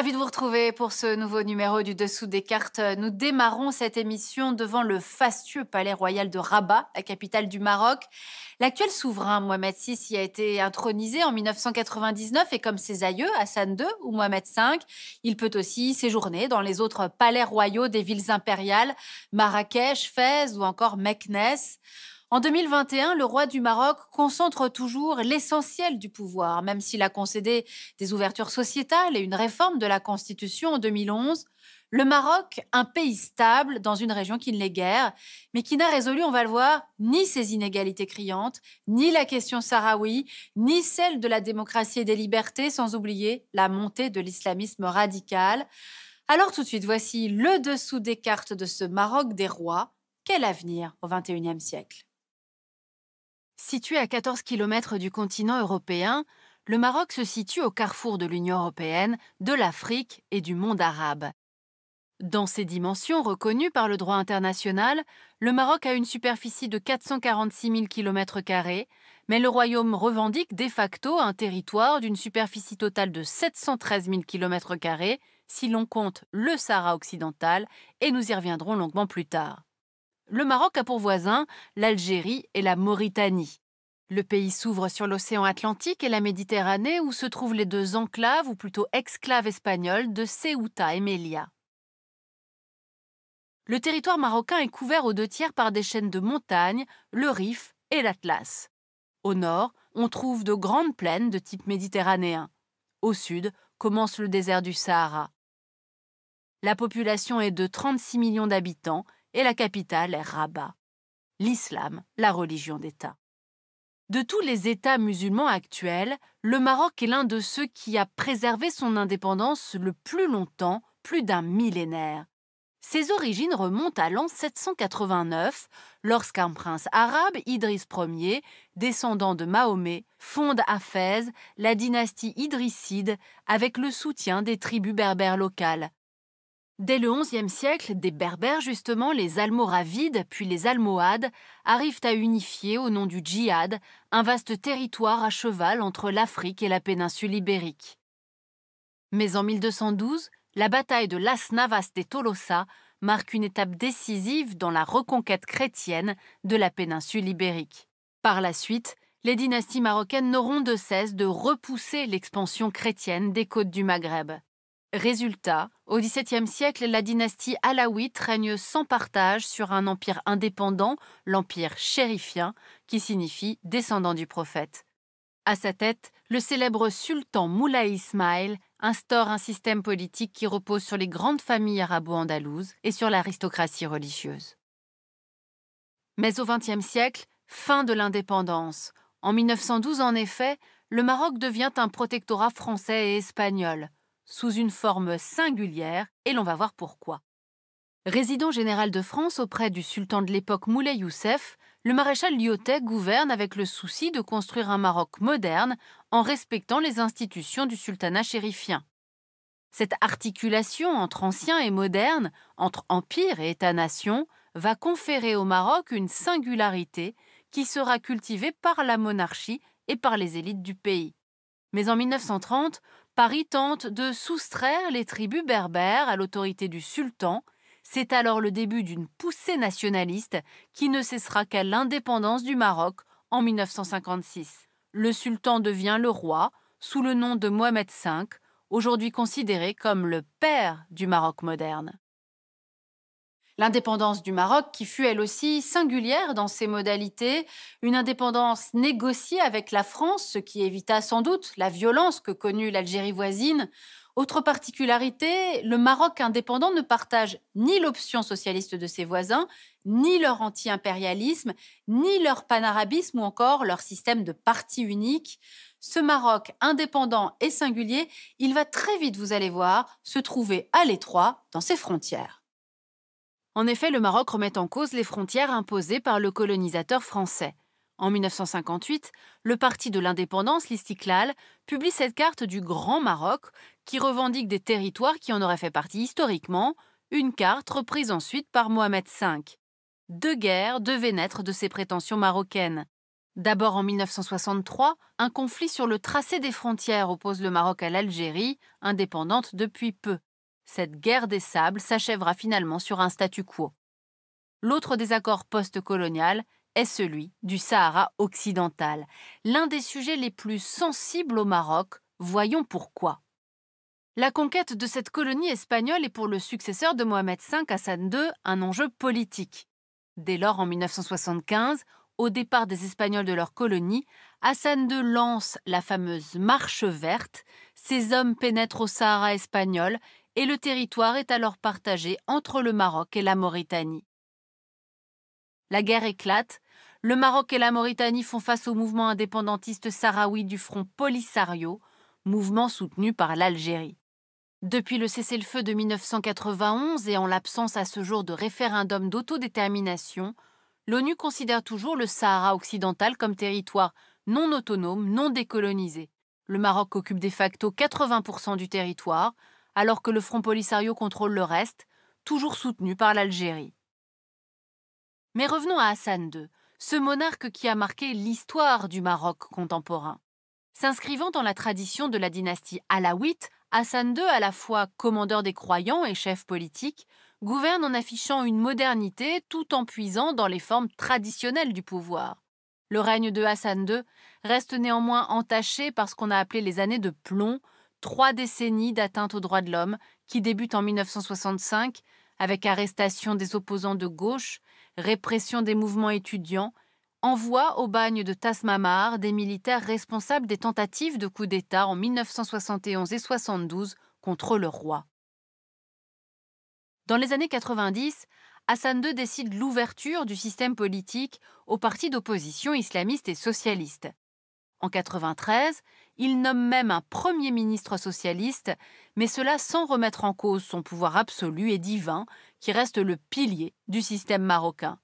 Ravi de vous retrouver pour ce nouveau numéro du Dessous des cartes. Nous démarrons cette émission devant le fastueux palais royal de Rabat, la capitale du Maroc. L'actuel souverain Mohamed VI y a été intronisé en 1999 et comme ses aïeux, Hassan II ou Mohamed V, il peut aussi séjourner dans les autres palais royaux des villes impériales, Marrakech, Fès ou encore Meknès. En 2021, le roi du Maroc concentre toujours l'essentiel du pouvoir, même s'il a concédé des ouvertures sociétales et une réforme de la Constitution en 2011. Le Maroc, un pays stable dans une région qui ne l'est guère, mais qui n'a résolu, on va le voir, ni ses inégalités criantes, ni la question sahraoui, ni celle de la démocratie et des libertés, sans oublier la montée de l'islamisme radical. Alors tout de suite, voici le dessous des cartes de ce Maroc des rois. Quel avenir au XXIe siècle Situé à 14 km du continent européen, le Maroc se situe au carrefour de l'Union européenne, de l'Afrique et du monde arabe. Dans ses dimensions reconnues par le droit international, le Maroc a une superficie de 446 000 km, mais le royaume revendique de facto un territoire d'une superficie totale de 713 000 km si l'on compte le Sahara occidental, et nous y reviendrons longuement plus tard. Le Maroc a pour voisins l'Algérie et la Mauritanie. Le pays s'ouvre sur l'océan Atlantique et la Méditerranée où se trouvent les deux enclaves ou plutôt exclaves espagnoles de Ceuta et Melilla. Le territoire marocain est couvert aux deux tiers par des chaînes de montagnes, le Rif et l'Atlas. Au nord, on trouve de grandes plaines de type méditerranéen. Au sud commence le désert du Sahara. La population est de 36 millions d'habitants et la capitale est Rabat. L'islam, la religion d'État. De tous les États musulmans actuels, le Maroc est l'un de ceux qui a préservé son indépendance le plus longtemps, plus d'un millénaire. Ses origines remontent à l'an 789, lorsqu'un prince arabe, Idris Ier, descendant de Mahomet, fonde à Fès la dynastie idrisside avec le soutien des tribus berbères locales, Dès le XIe siècle, des Berbères, justement, les Almoravides, puis les Almohades, arrivent à unifier, au nom du djihad, un vaste territoire à cheval entre l'Afrique et la péninsule ibérique. Mais en 1212, la bataille de Las Navas de Tolosa marque une étape décisive dans la reconquête chrétienne de la péninsule ibérique. Par la suite, les dynasties marocaines n'auront de cesse de repousser l'expansion chrétienne des côtes du Maghreb. Résultat, au XVIIe siècle, la dynastie alaouite règne sans partage sur un empire indépendant, l'empire chérifien, qui signifie descendant du prophète. À sa tête, le célèbre sultan Moulay Ismail instaure un système politique qui repose sur les grandes familles arabo-andalouses et sur l'aristocratie religieuse. Mais au XXe siècle, fin de l'indépendance. En 1912, en effet, le Maroc devient un protectorat français et espagnol sous une forme singulière, et l'on va voir pourquoi. Résident général de France auprès du sultan de l'époque Moulay Youssef, le maréchal Lyotet gouverne avec le souci de construire un Maroc moderne en respectant les institutions du sultanat chérifien. Cette articulation entre ancien et moderne, entre empire et État-nation, va conférer au Maroc une singularité qui sera cultivée par la monarchie et par les élites du pays. Mais en 1930, Paris tente de soustraire les tribus berbères à l'autorité du sultan. C'est alors le début d'une poussée nationaliste qui ne cessera qu'à l'indépendance du Maroc en 1956. Le sultan devient le roi sous le nom de Mohamed V, aujourd'hui considéré comme le père du Maroc moderne. L'indépendance du Maroc, qui fut elle aussi singulière dans ses modalités, une indépendance négociée avec la France, ce qui évita sans doute la violence que connut l'Algérie voisine. Autre particularité, le Maroc indépendant ne partage ni l'option socialiste de ses voisins, ni leur anti-impérialisme, ni leur panarabisme ou encore leur système de parti unique. Ce Maroc indépendant et singulier, il va très vite, vous allez voir, se trouver à l'étroit dans ses frontières. En effet, le Maroc remet en cause les frontières imposées par le colonisateur français. En 1958, le Parti de l'indépendance, l'Istiklal, publie cette carte du Grand Maroc qui revendique des territoires qui en auraient fait partie historiquement, une carte reprise ensuite par Mohamed V. Deux guerres devaient naître de ces prétentions marocaines. D'abord en 1963, un conflit sur le tracé des frontières oppose le Maroc à l'Algérie, indépendante depuis peu cette guerre des sables s'achèvera finalement sur un statu quo. L'autre désaccord post-colonial est celui du Sahara occidental, l'un des sujets les plus sensibles au Maroc, voyons pourquoi. La conquête de cette colonie espagnole est pour le successeur de Mohamed V, Hassan II, un enjeu politique. Dès lors, en 1975, au départ des Espagnols de leur colonie, Hassan II lance la fameuse Marche verte. ses hommes pénètrent au Sahara espagnol et le territoire est alors partagé entre le Maroc et la Mauritanie. La guerre éclate, le Maroc et la Mauritanie font face au mouvement indépendantiste sahraoui du Front Polisario, mouvement soutenu par l'Algérie. Depuis le cessez-le-feu de 1991 et en l'absence à ce jour de référendum d'autodétermination, l'ONU considère toujours le Sahara occidental comme territoire non autonome, non décolonisé. Le Maroc occupe de facto 80% du territoire, alors que le Front Polisario contrôle le reste, toujours soutenu par l'Algérie. Mais revenons à Hassan II, ce monarque qui a marqué l'histoire du Maroc contemporain. S'inscrivant dans la tradition de la dynastie alaouite, Hassan II, à la fois commandeur des croyants et chef politique, gouverne en affichant une modernité tout en puisant dans les formes traditionnelles du pouvoir. Le règne de Hassan II reste néanmoins entaché par ce qu'on a appelé les années de plomb, trois décennies d'atteinte aux droits de l'homme qui débutent en 1965 avec arrestation des opposants de gauche, répression des mouvements étudiants, envoie au bagne de Tasmamar des militaires responsables des tentatives de coup d'État en 1971 et 72 contre le roi. Dans les années 90, Hassan II décide l'ouverture du système politique aux partis d'opposition islamistes et socialistes. En 1993, il nomme même un premier ministre socialiste, mais cela sans remettre en cause son pouvoir absolu et divin qui reste le pilier du système marocain.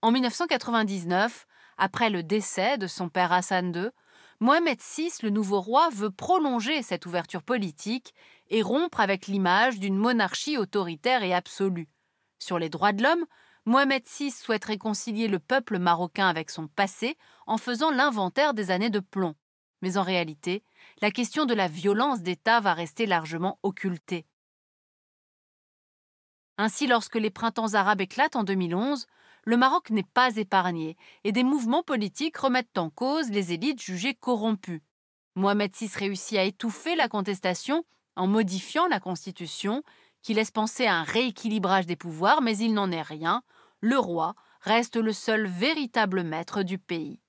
En 1999, après le décès de son père Hassan II, Mohamed VI, le nouveau roi, veut prolonger cette ouverture politique et rompre avec l'image d'une monarchie autoritaire et absolue. Sur les droits de l'homme, Mohamed VI souhaite réconcilier le peuple marocain avec son passé en faisant l'inventaire des années de plomb. Mais en réalité, la question de la violence d'État va rester largement occultée. Ainsi, lorsque les printemps arabes éclatent en 2011, le Maroc n'est pas épargné et des mouvements politiques remettent en cause les élites jugées corrompues. Mohamed VI réussit à étouffer la contestation en modifiant la constitution, qui laisse penser à un rééquilibrage des pouvoirs, mais il n'en est rien, le roi reste le seul véritable maître du pays.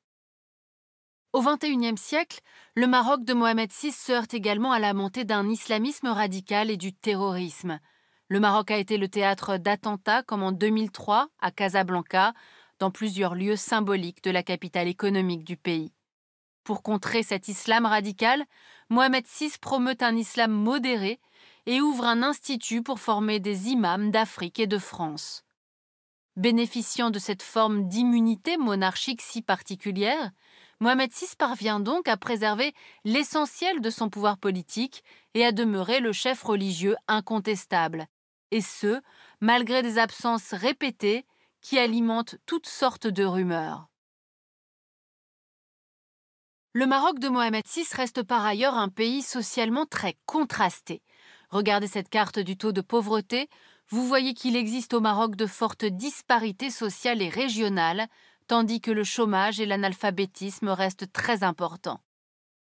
Au XXIe siècle, le Maroc de Mohamed VI se heurte également à la montée d'un islamisme radical et du terrorisme. Le Maroc a été le théâtre d'attentats comme en 2003 à Casablanca, dans plusieurs lieux symboliques de la capitale économique du pays. Pour contrer cet islam radical, Mohamed VI promeut un islam modéré et ouvre un institut pour former des imams d'Afrique et de France. Bénéficiant de cette forme d'immunité monarchique si particulière, Mohamed VI parvient donc à préserver l'essentiel de son pouvoir politique et à demeurer le chef religieux incontestable, et ce, malgré des absences répétées qui alimentent toutes sortes de rumeurs. Le Maroc de Mohamed VI reste par ailleurs un pays socialement très contrasté. Regardez cette carte du taux de pauvreté, vous voyez qu'il existe au Maroc de fortes disparités sociales et régionales, tandis que le chômage et l'analphabétisme restent très importants.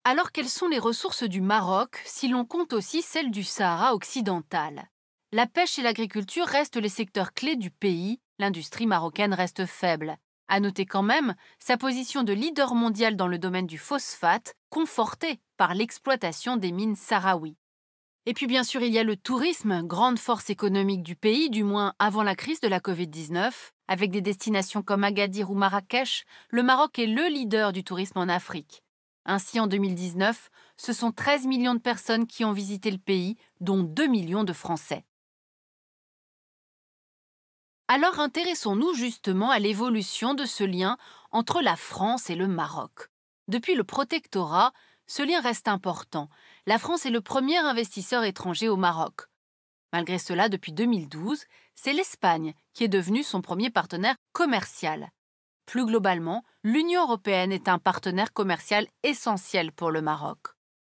Alors quelles sont les ressources du Maroc si l'on compte aussi celles du Sahara occidental La pêche et l'agriculture restent les secteurs clés du pays, l'industrie marocaine reste faible. À noter quand même sa position de leader mondial dans le domaine du phosphate, confortée par l'exploitation des mines sahraouis. Et puis bien sûr, il y a le tourisme, grande force économique du pays, du moins avant la crise de la Covid-19. Avec des destinations comme Agadir ou Marrakech, le Maroc est le leader du tourisme en Afrique. Ainsi, en 2019, ce sont 13 millions de personnes qui ont visité le pays, dont 2 millions de Français. Alors intéressons-nous justement à l'évolution de ce lien entre la France et le Maroc. Depuis le protectorat, ce lien reste important, la France est le premier investisseur étranger au Maroc. Malgré cela, depuis 2012, c'est l'Espagne qui est devenue son premier partenaire commercial. Plus globalement, l'Union européenne est un partenaire commercial essentiel pour le Maroc.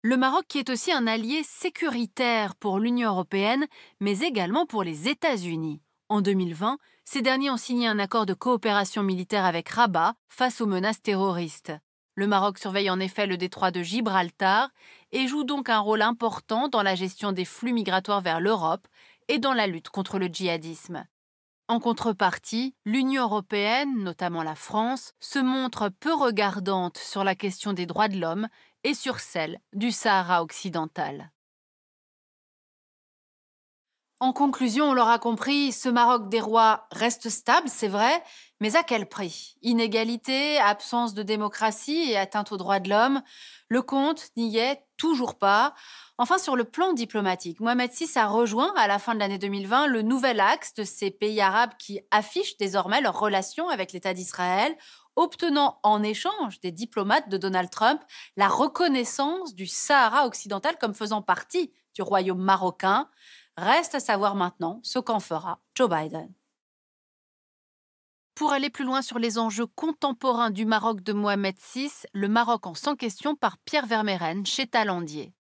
Le Maroc qui est aussi un allié sécuritaire pour l'Union européenne, mais également pour les États-Unis. En 2020, ces derniers ont signé un accord de coopération militaire avec Rabat face aux menaces terroristes. Le Maroc surveille en effet le détroit de Gibraltar et joue donc un rôle important dans la gestion des flux migratoires vers l'Europe et dans la lutte contre le djihadisme. En contrepartie, l'Union européenne, notamment la France, se montre peu regardante sur la question des droits de l'homme et sur celle du Sahara occidental. En conclusion, on l'aura compris, ce Maroc des rois reste stable, c'est vrai, mais à quel prix Inégalité, absence de démocratie et atteinte aux droits de l'homme, le compte n'y est toujours pas. Enfin, sur le plan diplomatique, Mohamed VI a rejoint à la fin de l'année 2020 le nouvel axe de ces pays arabes qui affichent désormais leur relation avec l'État d'Israël, obtenant en échange des diplomates de Donald Trump la reconnaissance du Sahara occidental comme faisant partie du royaume marocain. Reste à savoir maintenant ce qu'en fera Joe Biden. Pour aller plus loin sur les enjeux contemporains du Maroc de Mohamed VI, le Maroc en sans question par Pierre Vermeren chez Talandier.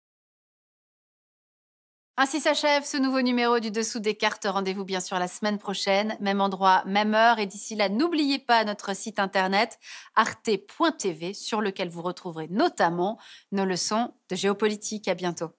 Ainsi s'achève ce nouveau numéro du Dessous des cartes. Rendez-vous bien sûr la semaine prochaine, même endroit, même heure. Et d'ici là, n'oubliez pas notre site internet arte.tv sur lequel vous retrouverez notamment nos leçons de géopolitique. À bientôt.